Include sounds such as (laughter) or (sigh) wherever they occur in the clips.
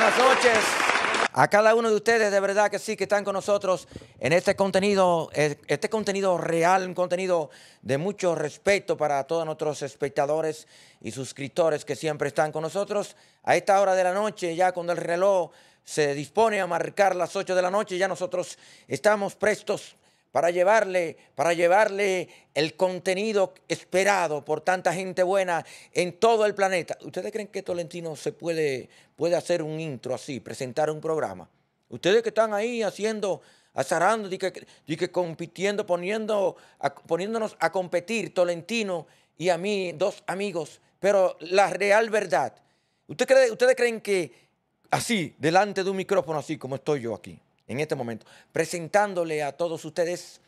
buenas noches. A cada uno de ustedes, de verdad que sí, que están con nosotros en este contenido, eh, este contenido real, un contenido de mucho respeto para todos nuestros espectadores y suscriptores que siempre están con nosotros. A esta hora de la noche, ya cuando el reloj se dispone a marcar las 8 de la noche, ya nosotros estamos prestos para llevarle, para llevarle el contenido esperado por tanta gente buena en todo el planeta. ¿Ustedes creen que Tolentino se puede, puede hacer un intro así, presentar un programa? Ustedes que están ahí haciendo, azarando, y que, compitiendo, poniendo, poniéndonos a competir, Tolentino y a mí, dos amigos, pero la real verdad. ¿Ustedes creen que así, delante de un micrófono, así como estoy yo aquí? en este momento, presentándole a todos ustedes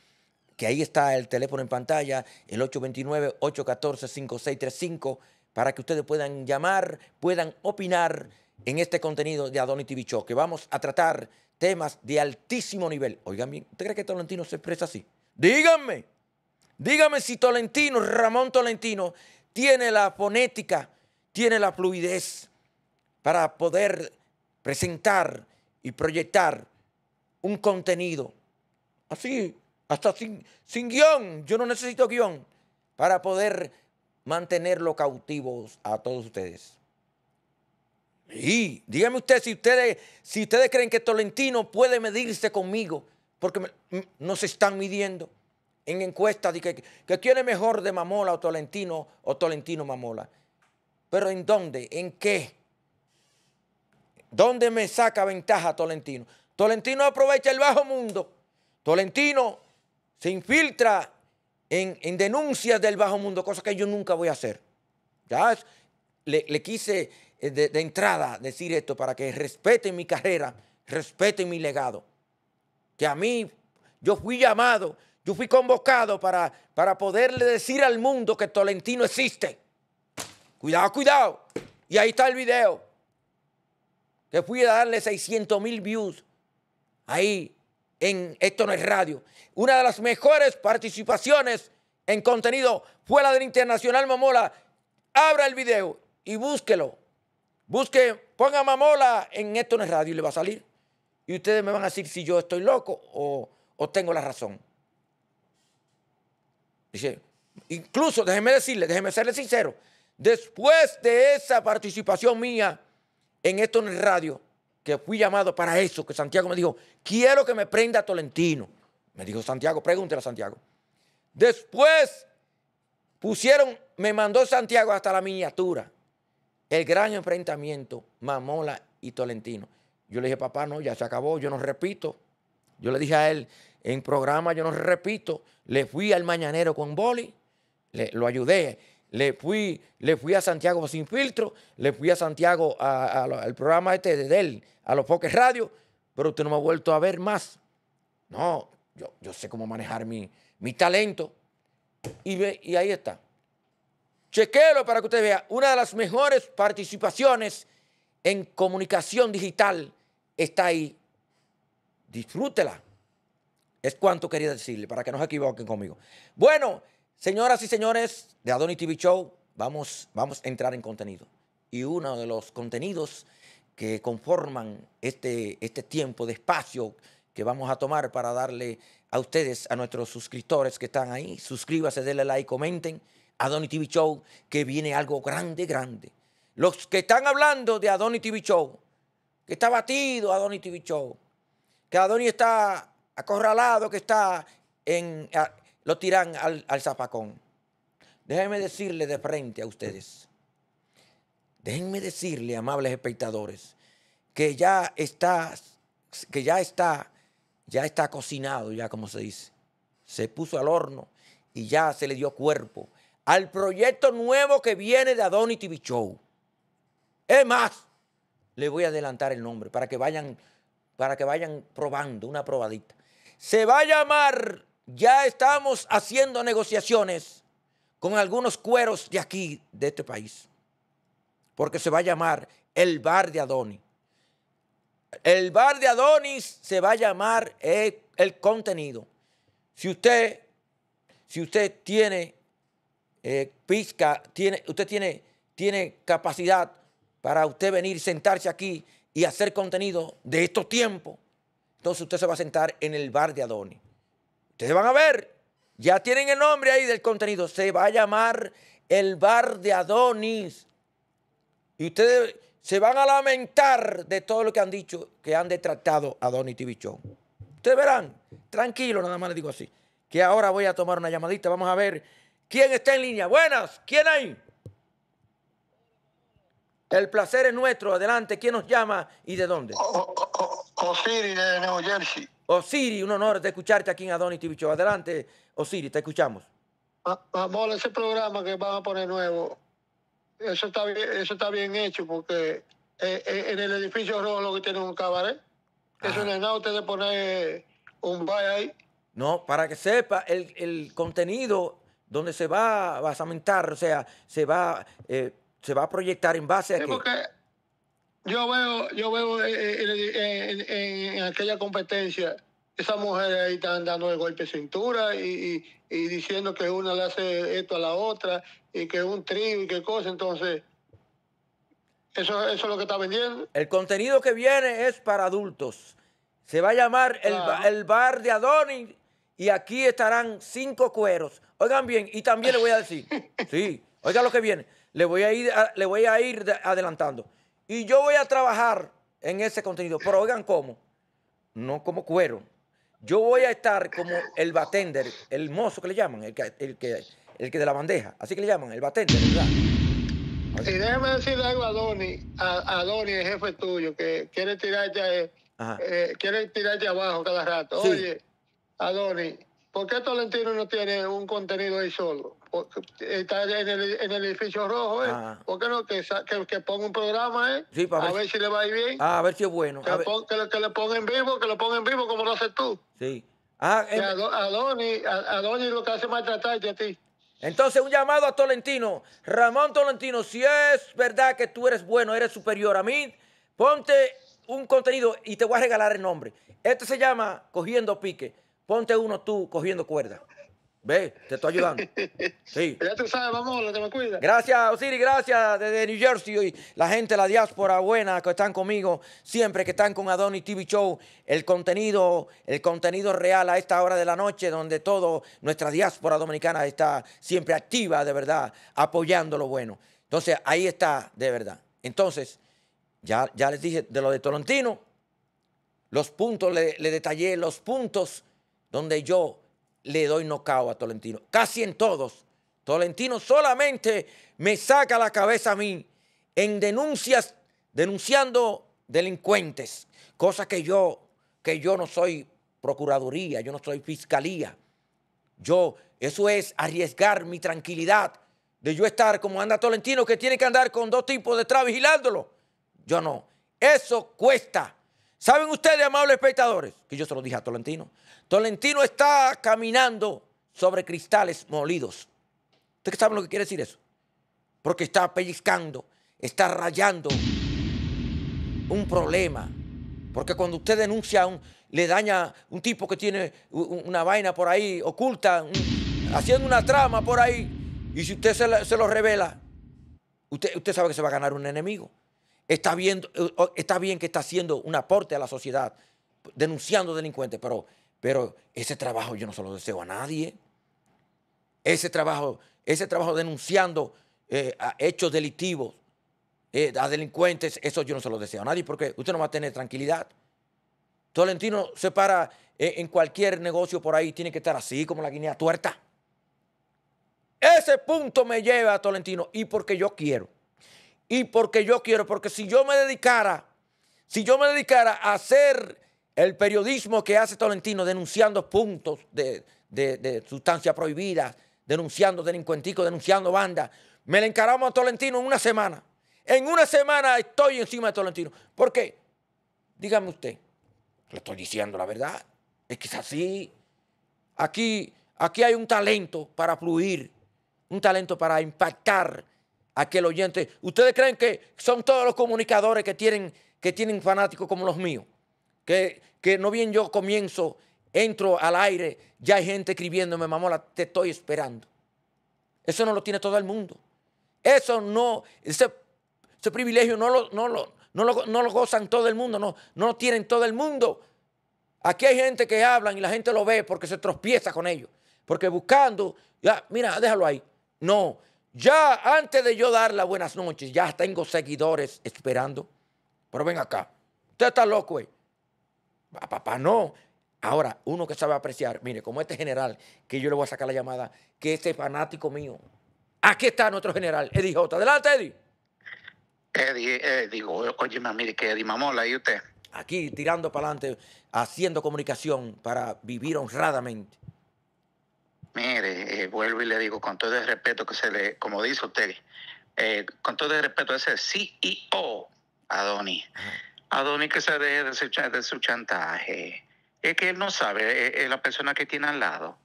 que ahí está el teléfono en pantalla, el 829-814-5635, para que ustedes puedan llamar, puedan opinar en este contenido de Adonis TV Show, que vamos a tratar temas de altísimo nivel. Oigan bien, ¿usted cree que Tolentino se expresa así? Díganme, díganme si Tolentino, Ramón Tolentino, tiene la fonética, tiene la fluidez para poder presentar y proyectar un contenido. Así, hasta sin, guión. Yo no necesito guión para poder mantenerlo cautivos a todos ustedes. Y dígame usted si ustedes, si ustedes creen que Tolentino puede medirse conmigo, porque no se están midiendo en encuestas que, que mejor de Mamola o Tolentino o Tolentino Mamola. Pero ¿en dónde? ¿En qué? ¿Dónde me saca ventaja Tolentino? Tolentino aprovecha el bajo mundo. Tolentino se infiltra en, denuncias del bajo mundo, cosa que yo nunca voy a hacer. Ya le, quise eh, de, entrada decir esto para que respeten mi carrera, respeten mi legado. Que a mí, yo fui llamado, yo fui convocado para, para poderle decir al mundo que Tolentino existe. Cuidado, cuidado. Y ahí está el video. Que fui a darle 600 mil views ahí en Esto no es radio. Una de las mejores participaciones en contenido fue la del Internacional Mamola. Abra el video y búsquelo. Busque, ponga Mamola en Esto no es radio y le va a salir. Y ustedes me van a decir si yo estoy loco o, o tengo la razón. Dice, incluso déjeme decirle, déjeme serle sincero, después de esa participación mía en Esto no es radio, que fui llamado para eso, que Santiago me dijo, quiero que me prenda a Tolentino. Me dijo Santiago, pregúntele a Santiago. Después pusieron, me mandó Santiago hasta la miniatura. El gran enfrentamiento, Mamola y Tolentino. Yo le dije, papá, no, ya se acabó, yo no repito. Yo le dije a él, en programa yo no repito. Le fui al mañanero con boli, le, lo ayudé. Le fui, le fui a Santiago sin filtro, le fui a Santiago al programa este de él, a los Foques Radio, pero usted no me ha vuelto a ver más. No, yo, yo sé cómo manejar mi, mi talento. Y, y ahí está. Chequelo para que usted vea una de las mejores participaciones en comunicación digital. Está ahí. Disfrútela. Es cuanto quería decirle, para que no se equivoquen conmigo. Bueno, señoras y señores de Adonis TV Show, vamos, vamos a entrar en contenido. Y uno de los contenidos que conforman este, este tiempo de espacio que vamos a tomar para darle a ustedes, a nuestros suscriptores que están ahí. Suscríbase, denle like, comenten a Donny TV Show, que viene algo grande, grande. Los que están hablando de Adoni TV Show, que está batido Adoni TV Show, que Adoni está acorralado, que está en. lo tiran al, al zapacón. Déjenme decirle de frente a ustedes Déjenme decirle, amables espectadores, que ya está, que ya está, ya está cocinado, ya como se dice. Se puso al horno y ya se le dio cuerpo al proyecto nuevo que viene de Adonis TV Show. Es más, le voy a adelantar el nombre para que vayan, para que vayan probando, una probadita. Se va a llamar, ya estamos haciendo negociaciones con algunos cueros de aquí, de este país porque se va a llamar el bar de Adonis. El bar de Adonis se va a llamar eh, el, contenido. Si usted, si usted tiene eh, pizca, tiene, usted tiene, tiene capacidad para usted venir, sentarse aquí y hacer contenido de estos tiempos, entonces usted se va a sentar en el bar de Adonis. Ustedes van a ver, ya tienen el nombre ahí del contenido, se va a llamar el bar de Adonis. Y ustedes se van a lamentar de todo lo que han dicho, que han detractado a Donny Tibichón. Ustedes verán, tranquilo, nada más les digo así, que ahora voy a tomar una llamadita. Vamos a ver quién está en línea. Buenas, ¿quién hay? El placer es nuestro. Adelante, ¿quién nos llama y de dónde? Osiri de Nueva Jersey. Osiri, un honor de escucharte aquí en Adonis TV Adelante, Osiri, te escuchamos. Amor, ah, ah, ese programa que van a poner nuevo, eso está bien, eso está bien hecho porque eh, eh, en el edificio rojo lo que tiene un cabaret. Eso ah. no es nada usted de poner eh, un baile ahí. No, para que sepa el, el, contenido donde se va a basamentar, o sea, se va, se va a proyectar en base a que... yo veo, yo veo en, en aquella competencia esas mujeres ahí están dando el golpe de cintura y, diciendo que una le hace esto a la otra y que es un trío y qué cosa. Entonces, eso, es lo que está vendiendo. El contenido que viene es para adultos. Se va a llamar el, bar de Adonis y aquí estarán cinco cueros. Oigan bien, y también les voy a decir, (laughs) sí, oigan lo que viene. Le voy a ir, le voy a ir adelantando. Y yo voy a trabajar en ese contenido, pero oigan cómo, no como cuero yo voy a estar como el batender, el mozo que le llaman, el que, el que, el que de la bandeja, así que le llaman, el batender, ¿verdad? Y déjeme decirle algo a Donny, a, el jefe tuyo, que quiere tirarte, ya eh, eh, quiere tirarte abajo cada rato. Oye, a Donny, ¿por qué Tolentino no tiene un contenido ahí solo? está en el, edificio rojo, ¿eh? Ah. ¿Por qué no? Que, ponga un programa, ¿eh? Sí, a ver, si... le va bien. Ah, a ver si es bueno. Que, le ponga en vivo, que lo ponga en vivo como lo haces tú. Sí. Ah, em- a, Donny, a, lo que hace maltratarte a ti. Entonces, un llamado a Tolentino. Ramón Tolentino, si es verdad que tú eres bueno, eres superior a mí, ponte un contenido y te voy a regalar el nombre. Este se llama Cogiendo Pique. Ponte uno tú cogiendo cuerda. Ve, te estoy ayudando. (laughs) Sí. Ya tú sabes, vamos, me cuida. Gracias, Osiris, gracias desde New Jersey y la gente, la diáspora buena que están conmigo, siempre que están con Adonis TV Show, el contenido, el contenido real a esta hora de la noche, donde toda nuestra diáspora dominicana está siempre activa, de verdad, apoyando lo bueno. Entonces, ahí está, de verdad. Entonces, ya, ya les dije de lo de Torontino los puntos, le detallé los puntos donde yo le doy nocao a Tolentino. Casi en todos. Tolentino solamente me saca la cabeza a mí en denuncias, denunciando delincuentes. Cosa que yo, que yo no soy procuraduría, yo no soy fiscalía. Yo, eso es arriesgar mi tranquilidad de yo estar como anda Tolentino, que tiene que andar con dos tipos detrás vigilándolo. Yo no. Eso cuesta. ¿Saben ustedes, amables espectadores? Que yo se lo dije a Tolentino. Tolentino está caminando sobre cristales molidos. ¿Ustedes saben lo que quiere decir eso? Porque está pellizcando, está rayando un problema. Porque cuando usted denuncia, un, le daña un tipo que tiene una vaina por ahí oculta, haciendo una trama por ahí, y si usted se, se lo revela, usted, usted sabe que se va a ganar un enemigo. Está, eh, está bien que está haciendo un aporte a la sociedad, denunciando delincuentes, pero, pero ese trabajo yo no se lo deseo a nadie. Ese trabajo, ese trabajo denunciando eh, hechos delictivos, eh, a delincuentes, eso yo no se lo deseo a nadie porque usted no va a tener tranquilidad. Tolentino se para en cualquier negocio por ahí, tiene que estar así como la guinea tuerta. Ese punto me lleva a Tolentino y porque yo quiero y porque yo quiero, porque si yo me dedicara, si yo me dedicara a hacer el periodismo que hace Tolentino denunciando puntos de, de, sustancias prohibidas, denunciando delincuenticos, denunciando bandas, me le encaramos a Tolentino en una semana. En una semana estoy encima de Tolentino. ¿Por qué? Dígame usted, le estoy diciendo la verdad. Es que es así. Aquí, aquí hay un talento para fluir, un talento para impactar aquel oyente. ¿Ustedes creen que son todos los comunicadores que tienen, que tienen fanáticos como los míos? Que, no bien yo comienzo, entro al aire, ya hay gente escribiéndome, mamola, te estoy esperando. Eso no lo tiene todo el mundo. Eso no, ese, privilegio no lo, no, lo, no, lo, gozan todo el mundo, no, no lo tienen todo el mundo. Aquí hay gente que hablan y la gente lo ve porque se tropieza con ellos. Porque buscando, mira, déjalo ahí. No, ya antes de yo dar la buenas noches, ya tengo seguidores esperando. Pero ven acá. Usted está loco, güey. Eh. papá no. Ahora, uno que sabe apreciar, mire, como este general, que yo le voy a sacar la llamada, que este fanático mío. Aquí está nuestro general, Eddie J. Adelante, Eddie. Eddie, eh, digo, oye, mire, que Eddie Mamola, ¿y usted? Aquí tirando para adelante, haciendo comunicación para vivir honradamente. Mire, eh, vuelvo y le digo con todo el respeto que se le, como dice usted, eh, con todo el respeto, ese CEO, a Adonis que se deje de su, de su chantaje. Es que él no sabe, es, eh, la persona que tiene al lado.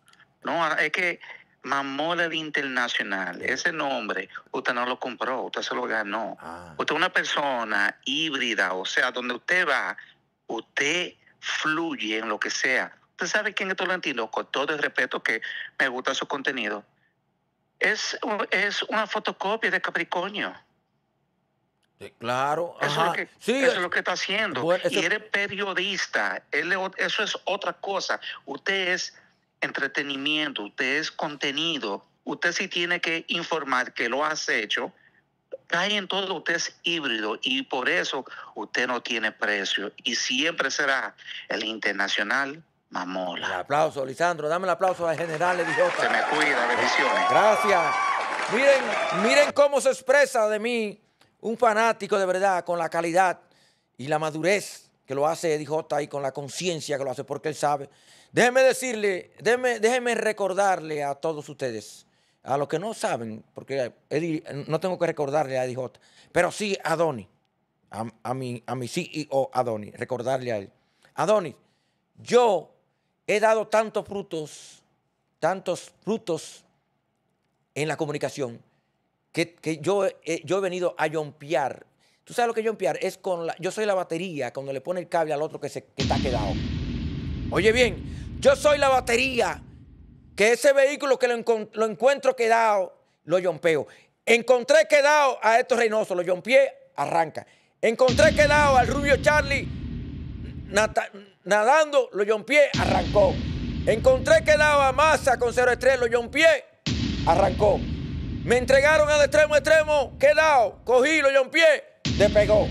No, es que Mamola de Internacional, ese nombre, usted no lo compró, usted se lo ganó. Ah. Usted es una persona híbrida, o sea, donde usted va, usted fluye en lo que sea. Usted sabe quién es Tolentino, con todo el respeto que me gusta su contenido. Es, es una fotocopia de Capricornio. claro, eso, Es lo eh, que, está haciendo. Y eres periodista, eso es otra cosa. Usted es entretenimiento, usted es contenido, usted sí tiene que informar que lo has hecho, cae en todo, usted es híbrido y por eso usted no tiene precio y siempre será el internacional, Mamola. aplauso, Lisandro. Dame el aplauso al general Jota. Se me cuida, bendiciones. Gracias. Miren, miren cómo se expresa de mí un fanático de verdad con la calidad y la madurez que lo hace DJ y con la conciencia que lo hace porque él sabe. Déjeme decirle, déjenme, recordarle a todos ustedes, a los que no saben, porque no tengo que recordarle a DJ, pero sí a Donny, a, a, mi, a mi CEO recordarle a él. A Donny, yo he dado tantos frutos, tantos frutos en la comunicación, que, yo, eh, yo he venido a yompear. ¿Tú sabes lo que es yompear? Es con la, yo soy la batería cuando le pone el cable al otro que, se, que está quedado. Oye bien, yo soy la batería que ese vehículo que lo, encuentro quedado, lo yompeo. Encontré quedado a estos Reynosos, lo yompeé, arranca. Encontré quedado al Rubio Charlie, Natal nadando, lo pie arrancó. Encontré que daba masa con cero estrés, lo pie arrancó. Me entregaron al extremo extremo, quedado, cogí, lo yompié, despegó.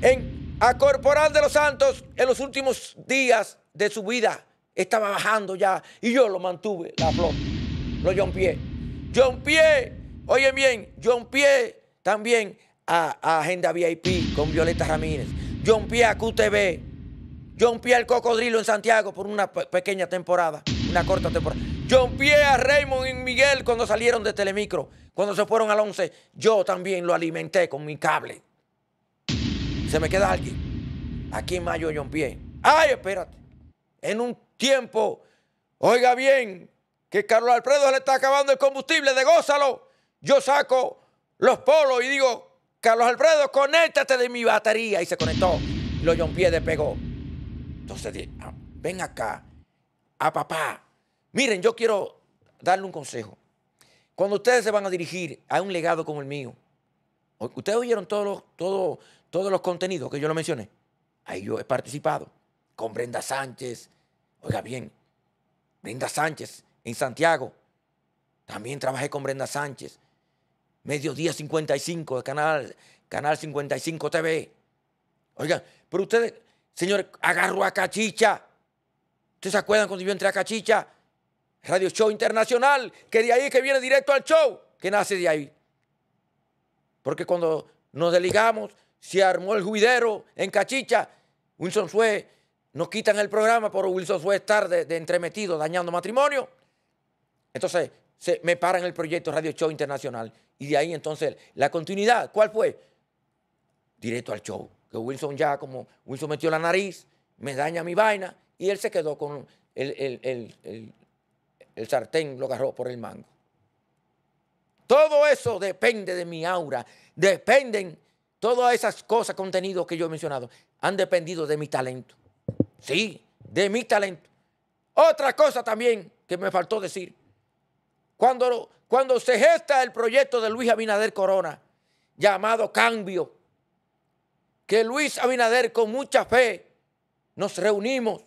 En, a Corporal de los Santos, en los últimos días de su vida, estaba bajando ya y yo lo mantuve, la flota, lo John pie oye bien, yompié también a, Agenda VIP con Violeta Ramírez. Yompié a QTV pie el Cocodrilo en Santiago por una pequeña temporada, una corta temporada. John a Raymond y Miguel cuando salieron de Telemicro, cuando se fueron al 11. Yo también lo alimenté con mi cable. Se me queda alguien. Aquí en mayo pie Ay, espérate. En un tiempo, oiga bien, que Carlos Alfredo le está acabando el combustible, de gózalo. Yo saco los polos y digo, Carlos Alfredo, conéctate de mi batería. Y se conectó. Lo John Pie despegó. Entonces, ah, ven acá, a ah, papá. Miren, yo quiero darle un consejo. Cuando ustedes se van a dirigir a un legado como el mío, ustedes oyeron todos los, todos, los contenidos que yo lo mencioné. Ahí yo he participado con Brenda Sánchez. Oiga bien, Brenda Sánchez en Santiago. También trabajé con Brenda Sánchez. Mediodía 55 Canal, Canal 55 TV. Oigan, pero ustedes, Señor, agarro a Cachicha. ¿Ustedes se acuerdan cuando yo entré a Cachicha? Radio Show Internacional, que de ahí que viene directo al show, que nace de ahí. Porque cuando nos desligamos, se armó el juidero en Cachicha. Wilson Sue, nos quitan el programa por Wilson Sue estar de, entremetido, dañando matrimonio. Entonces, se, me paran el proyecto Radio Show Internacional. Y de ahí entonces, la continuidad, ¿cuál fue? Directo al show que Wilson ya, como Wilson metió la nariz, me daña mi vaina, y él se quedó con el, sartén, lo agarró por el mango. Todo eso depende de mi aura, dependen, todas esas cosas, contenidos que yo he mencionado, han dependido de mi talento. Sí, de mi talento. Otra cosa también que me faltó decir, cuando, cuando se gesta el proyecto de Luis Abinader Corona, llamado Cambio, que Luis Abinader con mucha fe nos reunimos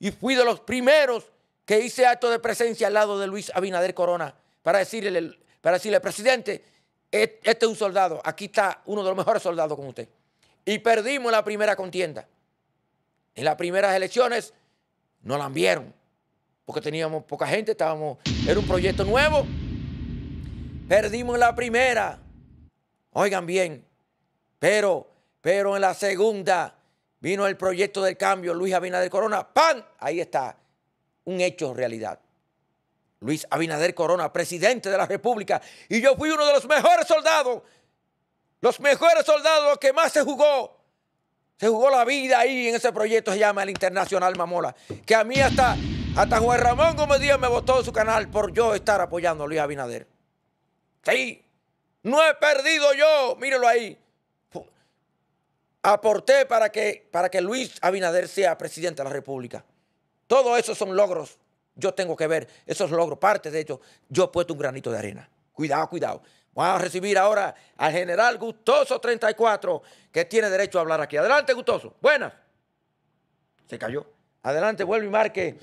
y fui de los primeros que hice acto de presencia al lado de Luis Abinader Corona para decirle, para decirle presidente, este es un soldado, aquí está uno de los mejores soldados con usted. Y perdimos la primera contienda. En las primeras elecciones no la vieron, porque teníamos poca gente, estábamos, era un proyecto nuevo. Perdimos la primera. Oigan bien, pero pero en la segunda vino el proyecto del cambio, Luis Abinader Corona, ¡pam! Ahí está, un hecho en realidad. Luis Abinader Corona, presidente de la República, y yo fui uno de los mejores soldados, los mejores soldados, los que más se jugó. Se jugó la vida ahí en ese proyecto, se llama el Internacional Mamola, que a mí hasta, hasta Juan Ramón Gómez Díaz me votó en su canal por yo estar apoyando a Luis Abinader. Sí, no he perdido yo, mírelo ahí aporté para que, para que Luis Abinader sea presidente de la República. Todo eso son logros. Yo tengo que ver esos logros. Parte de hecho, yo he puesto un granito de arena. Cuidado, cuidado. Vamos a recibir ahora al general Gustoso 34, que tiene derecho a hablar aquí. Adelante, Gustoso. Buenas. Se cayó. Adelante, vuelve y marque.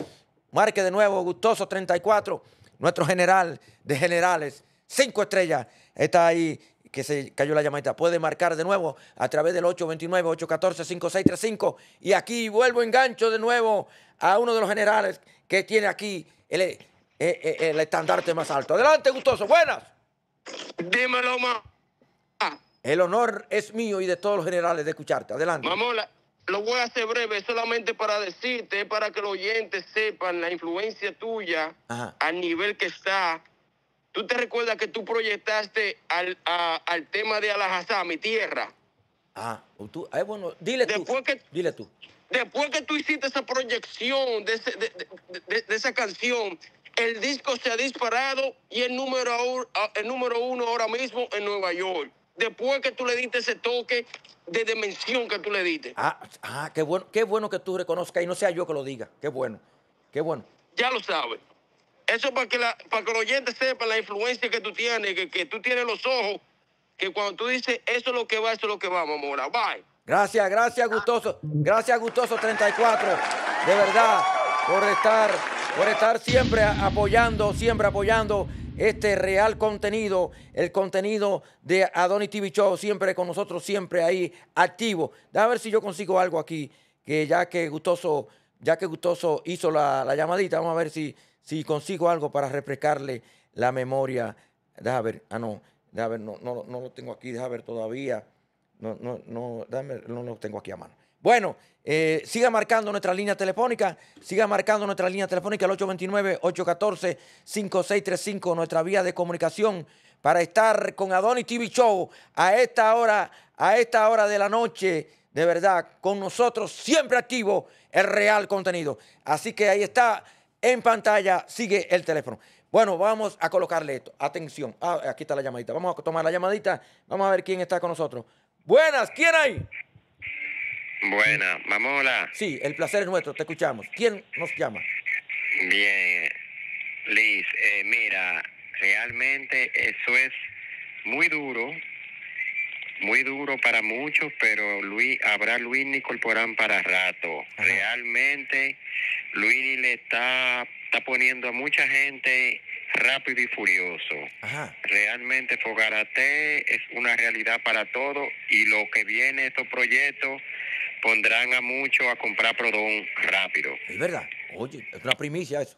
Marque de nuevo, Gustoso 34, nuestro general de generales. Cinco estrellas. Está ahí que se cayó la llamadita. Puede marcar de nuevo a través del 829-814-5635. Y aquí vuelvo engancho de nuevo a uno de los generales que tiene aquí el, eh, eh, el, estandarte más alto. Adelante, gustoso. Buenas. Dímelo, mamá. El honor es mío y de todos los generales de escucharte. Adelante. Mamola, lo voy a hacer breve, solamente para decirte, para que los oyentes sepan la influencia tuya a al nivel que está Tú te recuerdas que tú proyectaste al, tema de Alajazá, mi tierra. Ah, tú, eh, bueno, dile tú. dile tú. Después que tú hiciste esa proyección de, esa canción, el disco se ha disparado y el número, el número uno ahora mismo en Nueva York. Después que tú le diste ese toque de dimensión que tú le diste. Ah, ah, qué, bueno, qué bueno que tú reconozcas y no sea yo que lo diga. Qué bueno, qué bueno. Ya lo sabes. Eso para que, la, para que los oyentes sepan la influencia que tú tienes, que, tú tienes los ojos, que cuando tú dices eso es lo que va, eso es lo que va, mamora. Bye. Gracias, gracias, Gustoso. Gracias, Gustoso 34. De verdad, por estar, por estar siempre apoyando, siempre apoyando este real contenido, el contenido de Adonis TV Show, siempre con nosotros, siempre ahí activo. A ver si yo consigo algo aquí, que ya que Gustoso, ya que Gustoso hizo la llamadita, vamos a ver si, si consigo algo para refrescarle la memoria. Deja ver, ah, no, deja ver, no, no, lo tengo aquí, deja ver todavía. No, no, no, no lo tengo aquí a mano. Bueno, eh, siga marcando nuestra línea telefónica, siga marcando nuestra línea telefónica al 829-814-5635, nuestra vía de comunicación para estar con Adonis TV Show a esta hora, a esta hora de la noche, de verdad, con nosotros siempre activo el real contenido. Así que ahí está en pantalla sigue el teléfono. Bueno, vamos a colocarle esto. Atención. Ah, aquí está la llamadita. Vamos a tomar la llamadita. Vamos a ver quién está con nosotros. Buenas, ¿quién hay? Buenas, vamos Sí, el placer es nuestro, te escuchamos. ¿Quién nos llama? Bien, Liz, eh, mira, realmente eso es muy duro muy duro para muchos, pero Luis, habrá Luis ni Corporán para rato. Realmente Luis le está, está poniendo a mucha gente rápido y furioso. Realmente Fogarate es una realidad para todos y lo que viene estos proyectos pondrán a muchos a comprar Prodón rápido. Es verdad. Oye, es una primicia eso.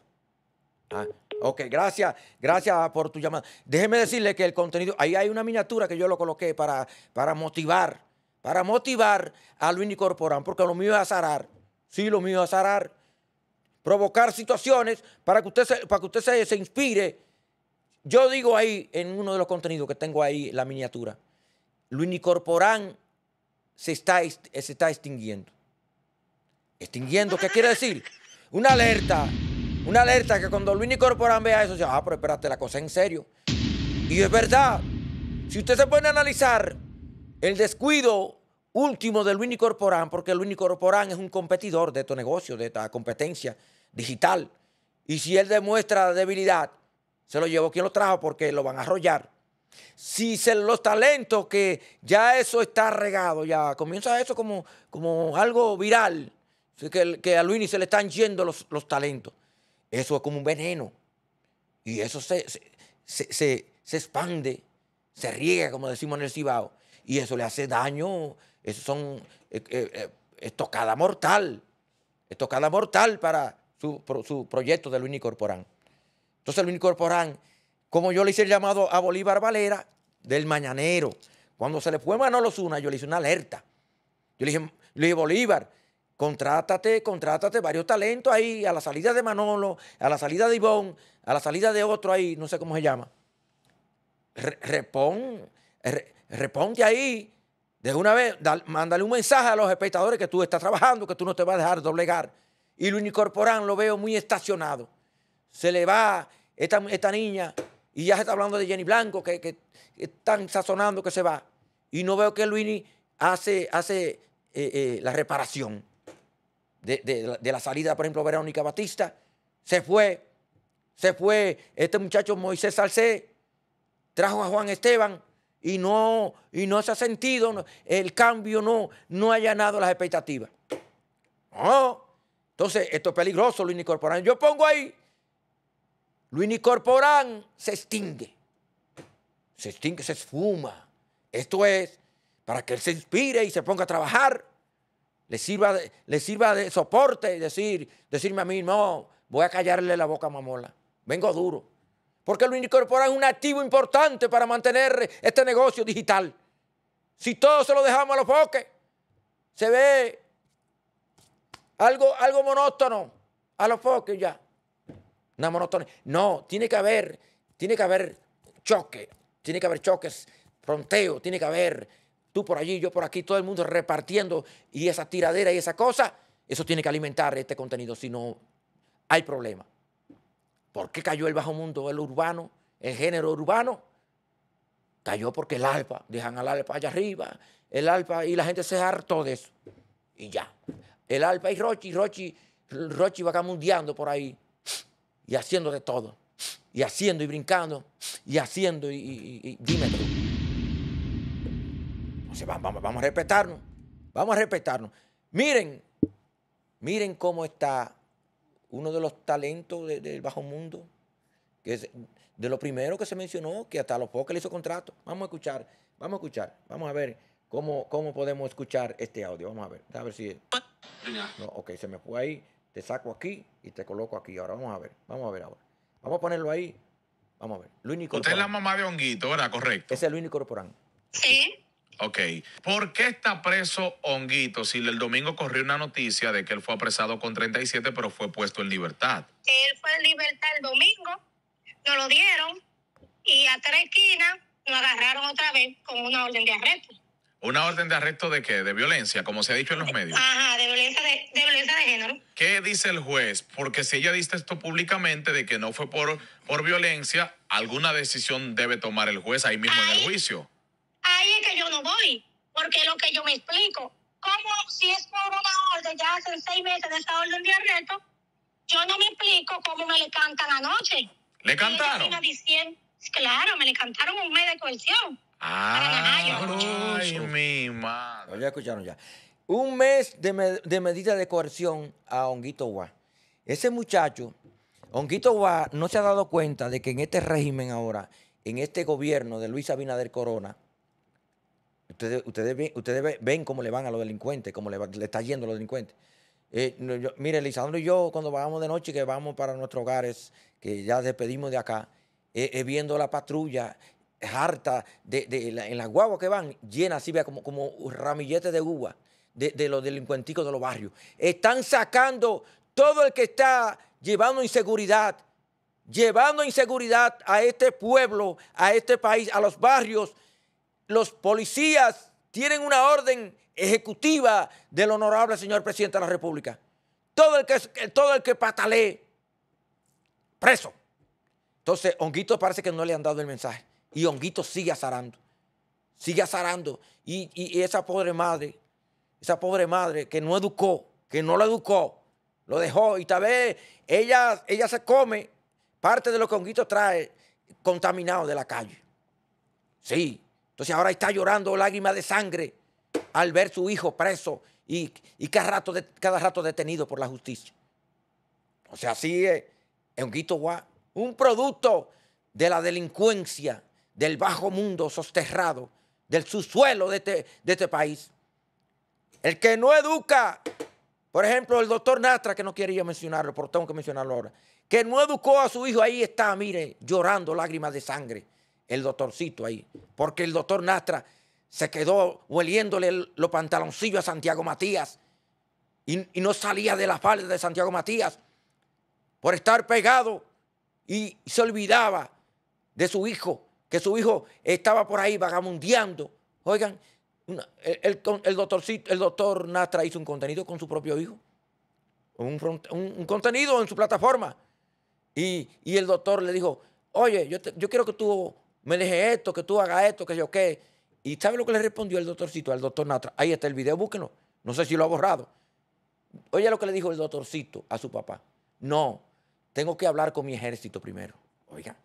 Ah, Ok, gracias, gracias por tu llamada. Déjeme decirle que el contenido, ahí hay una miniatura que yo lo coloqué para, para motivar, para motivar a Luis Nicorporán, porque lo mío es azarar. Sí, lo mío es azarar. Provocar situaciones para que usted se, para que usted se, inspire. Yo digo ahí, en uno de los contenidos que tengo ahí, la miniatura, Luis Nicorporán se está, se está extinguiendo. ¿Extinguiendo qué quiere decir? Una alerta una alerta que cuando Luini Corporán vea eso, dice, ah, pero espérate, la cosa en serio. Y es verdad. Si usted se pone a analizar el descuido último de Luini Corporán, porque Luini Corporán es un competidor de tu negocio, de esta competencia digital. Y si él demuestra debilidad, se lo llevó quien lo trajo porque lo van a arrollar. Si se, los talentos que ya eso está regado, ya comienza eso como, como algo viral, que, que a Luini se le están yendo los talentos. Eso es como un veneno. Y eso se, se, se, expande, se riega, como decimos en el Cibao. Y eso le hace daño. Eso son eh, eh, eh, estocada mortal. Estocada mortal para su, proyecto de Luis Corporán. Entonces Luis Corporán, como yo le hice el llamado a Bolívar Valera, del mañanero, cuando se le fue Manolo Zuna, yo le hice una alerta. Yo le dije, le dije Bolívar, Contrátate, contrátate varios talentos ahí, a la salida de Manolo, a la salida de Ivón, a la salida de otro ahí, no sé cómo se llama. repón ahí, de una vez, mándale un mensaje a los espectadores que tú estás trabajando, que tú no te vas a dejar doblegar. Y lo incorporan, lo veo muy estacionado. Se le va esta, esta niña y ya se está hablando de Jenny Blanco, que, están sazonando que se va. Y no veo que Luini hace, hace eh, eh, la reparación de, la salida, por ejemplo, Verónica Batista, se fue, se fue este muchacho Moisés Salcé, trajo a Juan Esteban y no, y no se ha sentido, el cambio no, no ha llenado las expectativas. No. Entonces, esto es peligroso, Luis Nicorporán. Yo pongo ahí, Luis Nicorporán se extingue, se extingue, se esfuma. Esto es para que él se inspire y se ponga a trabajar le sirva de, sirva de soporte y decir, decirme a mí, no, voy a callarle la boca a Mamola. Vengo duro. Porque lo incorporan es un activo importante para mantener este negocio digital. Si todos se lo dejamos a los foques, se ve algo, algo monótono a los foques ya. Una monotonía. No, tiene que haber, tiene que haber choque, tiene que haber choques, fronteo, tiene que haber tú por allí, yo por aquí, todo el mundo repartiendo y esa tiradera y esa cosa, eso tiene que alimentar este contenido, si no hay problema. ¿Por qué cayó el bajo mundo, el urbano, el género urbano? Cayó porque el alfa, dejan al Alpa allá arriba, el Alpa y la gente se hartó de eso. Y ya. El Alpa y Rochi, Rochi, Rochi va camundeando por ahí y haciendo de todo. Y haciendo y brincando y haciendo y, dime vamos, a respetarnos, vamos a respetarnos. Miren, miren cómo está uno de los talentos del bajo mundo, que es de lo primero que se mencionó, que hasta los pocos le hizo contrato. Vamos a escuchar, vamos a escuchar, vamos a ver cómo, cómo podemos escuchar este audio. Vamos a ver, a ver si... No, ok, se me fue ahí, te saco aquí y te coloco aquí. Ahora vamos a ver, vamos a ver ahora. Vamos a ponerlo ahí, vamos a ver. Usted es la mamá de Honguito, ¿verdad? Correcto. Ese es único Corporán. Sí. Ok. ¿Por qué está preso Honguito si el domingo corrió una noticia de que él fue apresado con 37 pero fue puesto en libertad? Él fue en libertad el domingo, nos lo dieron y a tres esquinas nos agarraron otra vez con una orden de arresto. ¿Una orden de arresto de qué? ¿De violencia, como se ha dicho en los medios? Ajá, de violencia de, violencia de género. ¿Qué dice el juez? Porque si ella dice esto públicamente de que no fue por, por violencia, alguna decisión debe tomar el juez ahí mismo en el juicio ahí es que yo no voy, porque lo que yo me explico, como si es por una orden, ya hace seis meses de esa orden directo yo no me explico cómo me le cantan anoche. ¿Le cantaron? Diciendo, claro, me le cantaron un mes de coerción. Ah, ay, mi madre. ya escucharon ya. Un mes de, de, medida de coerción a Honguito Guá. Ese muchacho, Honguito Guá, no se ha dado cuenta de que en este régimen ahora, en este gobierno de Luis Abinader Corona, Ustedes, ustedes, ven cómo le van a los delincuentes, cómo le, está yendo a los delincuentes. Eh, mire, Lisandro y yo, cuando vamos de noche, que vamos para nuestros hogares, que ya despedimos de acá, eh, eh, viendo la patrulla harta de, en las guaguas que van, llena así, vea, como, como ramilletes de uva de, de los delincuenticos de los barrios. Están sacando todo el que está llevando inseguridad, llevando inseguridad a este pueblo, a este país, a los barrios los policías tienen una orden ejecutiva del honorable señor presidente de la República. Todo el que, todo el que patalee, preso. Entonces, Honguito parece que no le han dado el mensaje. Y Honguito sigue azarando. Sigue azarando. Y, y, esa pobre madre, esa pobre madre que no educó, que no la educó, lo dejó. Y tal vez ella, ella se come parte de lo que Honguito trae contaminado de la calle. Sí, entonces ahora está llorando lágrimas de sangre al ver su hijo preso y, cada, rato cada, rato detenido por la justicia. O sea, así es, un guito guá, un producto de la delincuencia, del bajo mundo sosterrado, del subsuelo de este, de este país. El que no educa, por ejemplo, el doctor Nastra, que no quería mencionarlo, pero tengo que mencionarlo ahora, que no educó a su hijo, ahí está, mire, llorando lágrimas de sangre el doctorcito ahí, porque el doctor Nastra se quedó hueliéndole los pantaloncillos a Santiago Matías y, no salía de la falda de Santiago Matías por estar pegado y se olvidaba de su hijo, que su hijo estaba por ahí vagamundeando. Oigan, el, el doctor Nastra hizo un contenido con su propio hijo, un, contenido en su plataforma. Y, el doctor le dijo, oye, yo quiero que tú me dije esto, que tú hagas esto, que yo qué. ¿Y sabe lo que le respondió el doctorcito al doctor Natra? Ahí está el video, búsquenlo. No sé si lo ha borrado. Oye lo que le dijo el doctorcito a su papá. No, tengo que hablar con mi ejército primero. Oiga,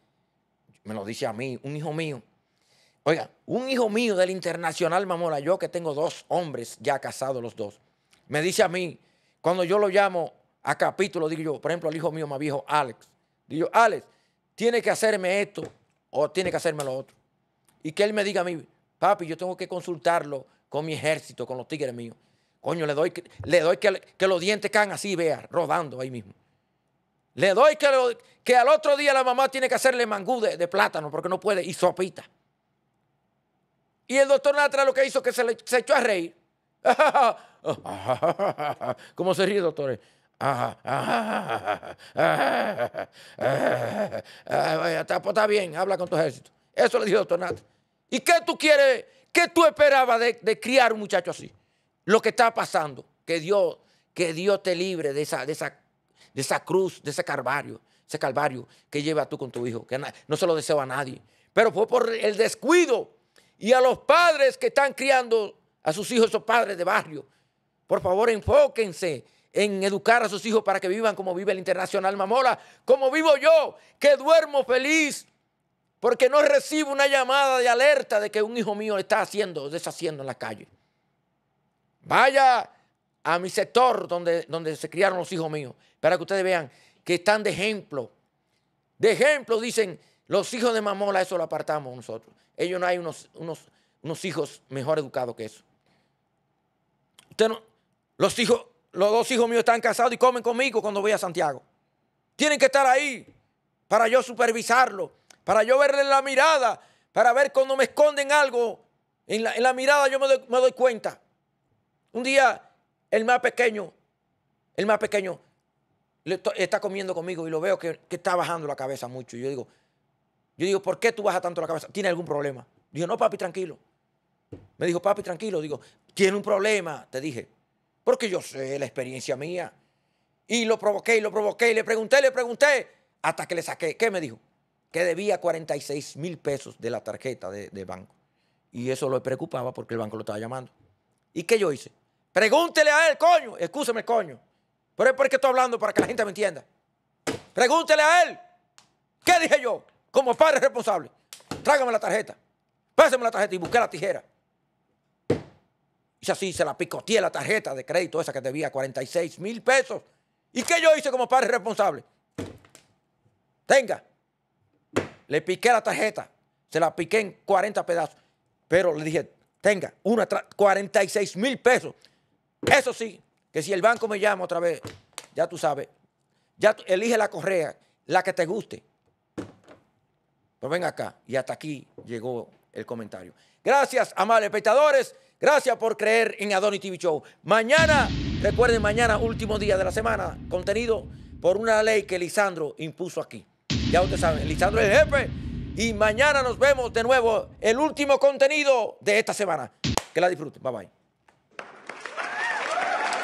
me lo dice a mí, un hijo mío. Oiga, un hijo mío del Internacional Mamora, yo que tengo dos hombres ya casados los dos, me dice a mí, cuando yo lo llamo a capítulo, digo yo, por ejemplo, al hijo mío más viejo, Alex, digo, Alex, tiene que hacerme esto, o tiene que hacerme lo otro. Y que él me diga a mí, papi, yo tengo que consultarlo con mi ejército, con los tigres míos. Coño, le doy, le doy que, los dientes caen así, vea, rodando ahí mismo. Le doy que, al otro día la mamá tiene que hacerle mangú de, plátano porque no puede y sopita. Y el doctor Natra lo que hizo que se, se echó a reír. (laughs) ¿Cómo se ríe, doctor? Pues, está bien, habla con tu ejército. Eso le dijo el ¿Y qué tú quieres, qué tú esperabas de, criar un muchacho así? Lo que está pasando, que Dios, que Dios te libre de esa, de esa, de esa cruz, de ese calvario, ese calvario que llevas tú con tu hijo, que no se lo deseo a nadie. Pero fue por el descuido y a los padres que están criando a sus hijos, esos padres de barrio. Por favor, enfóquense en educar a sus hijos para que vivan como vive el Internacional Mamola, como vivo yo, que duermo feliz, porque no recibo una llamada de alerta de que un hijo mío está haciendo o deshaciendo en la calle. Vaya a mi sector donde, donde se criaron los hijos míos, para que ustedes vean que están de ejemplo. De ejemplo, dicen, los hijos de Mamola, eso lo apartamos nosotros. Ellos no hay unos, unos, unos hijos mejor educados que eso. Usted no, los hijos, los dos hijos míos están casados y comen conmigo cuando voy a Santiago. Tienen que estar ahí para yo supervisarlo, para yo verle la mirada, para ver cuando me esconden algo. En la, mirada yo me doy, cuenta. Un día el más pequeño, el más pequeño está comiendo conmigo y lo veo que, que, está bajando la cabeza mucho. Y yo digo, yo digo, ¿por qué tú bajas tanto la cabeza? ¿Tiene algún problema? Digo, no, papi, tranquilo. Me dijo, papi, tranquilo. Digo, tiene un problema, te dije. Porque yo sé la experiencia mía. Y lo provoqué, y lo provoqué, y le pregunté, le pregunté, hasta que le saqué. ¿Qué me dijo? Que debía 46 mil pesos de la tarjeta de, banco. Y eso lo preocupaba porque el banco lo estaba llamando. ¿Y qué yo hice? Pregúntele a él, coño. Excúseme, coño. Pero es porque estoy hablando para que la gente me entienda. Pregúntele a él. ¿Qué dije yo? Como padre responsable. trágame la tarjeta. Pásame la tarjeta y busqué la tijera. Hice así, se la picoteé la tarjeta de crédito esa que debía 46 mil pesos. ¿Y qué yo hice como padre responsable? Tenga. Le piqué la tarjeta. Se la piqué en 40 pedazos. Pero le dije, tenga, una 46 mil pesos. Eso sí, que si el banco me llama otra vez, ya tú sabes, ya elige la correa, la que te guste. Pero pues ven acá. Y hasta aquí llegó el comentario. Gracias, amables espectadores. Gracias por creer en Adoni TV Show. Mañana, recuerden, mañana, último día de la semana, contenido por una ley que Lisandro impuso aquí. Ya ustedes saben, Lisandro es el jefe. Y mañana nos vemos de nuevo el último contenido de esta semana. Que la disfruten. Bye bye.